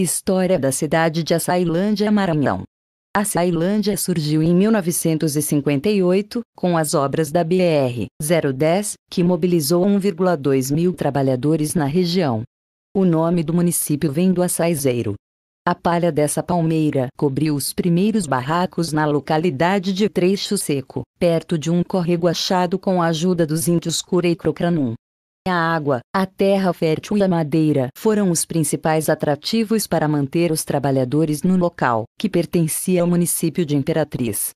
História da cidade de Açailândia, Maranhão. Açailândia surgiu em 1958, com as obras da BR 010, que mobilizou 1,2 mil trabalhadores na região. O nome do município vem do açaizeiro. A palha dessa palmeira cobriu os primeiros barracos na localidade de Trecho Seco, perto de um córrego achado com a ajuda dos índios e Crocranum. A água, a terra fértil e a madeira foram os principais atrativos para manter os trabalhadores no local, que pertencia ao município de Imperatriz.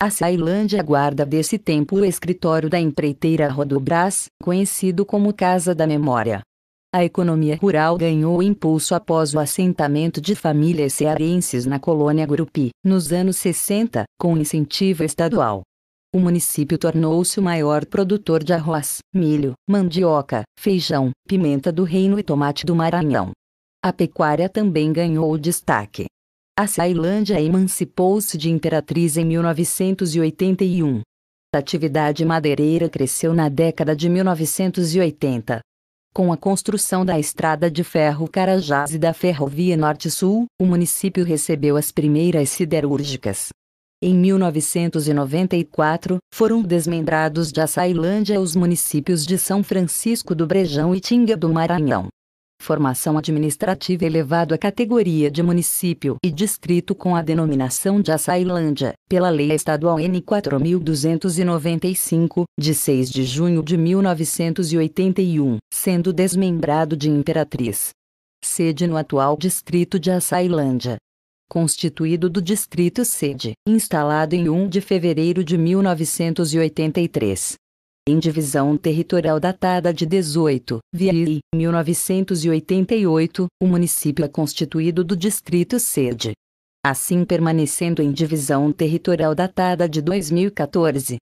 A Ceilândia guarda desse tempo o escritório da empreiteira Rodobras, conhecido como Casa da Memória. A economia rural ganhou impulso após o assentamento de famílias cearenses na colônia Gurupi, nos anos 60, com incentivo estadual o município tornou-se o maior produtor de arroz, milho, mandioca, feijão, pimenta do reino e tomate do Maranhão. A pecuária também ganhou destaque. A Ceilândia emancipou-se de Imperatriz em 1981. A atividade madeireira cresceu na década de 1980. Com a construção da estrada de ferro Carajás e da Ferrovia Norte-Sul, o município recebeu as primeiras siderúrgicas, em 1994, foram desmembrados de Açailândia os municípios de São Francisco do Brejão e Tinga do Maranhão. Formação administrativa elevado à categoria de município e distrito com a denominação de Açailândia, pela Lei Estadual N4295, de 6 de junho de 1981, sendo desmembrado de Imperatriz. Sede no atual distrito de Açailândia constituído do distrito sede, instalado em 1 de fevereiro de 1983. Em divisão territorial datada de 18, Viari, 1988, o município é constituído do distrito sede. Assim permanecendo em divisão territorial datada de 2014,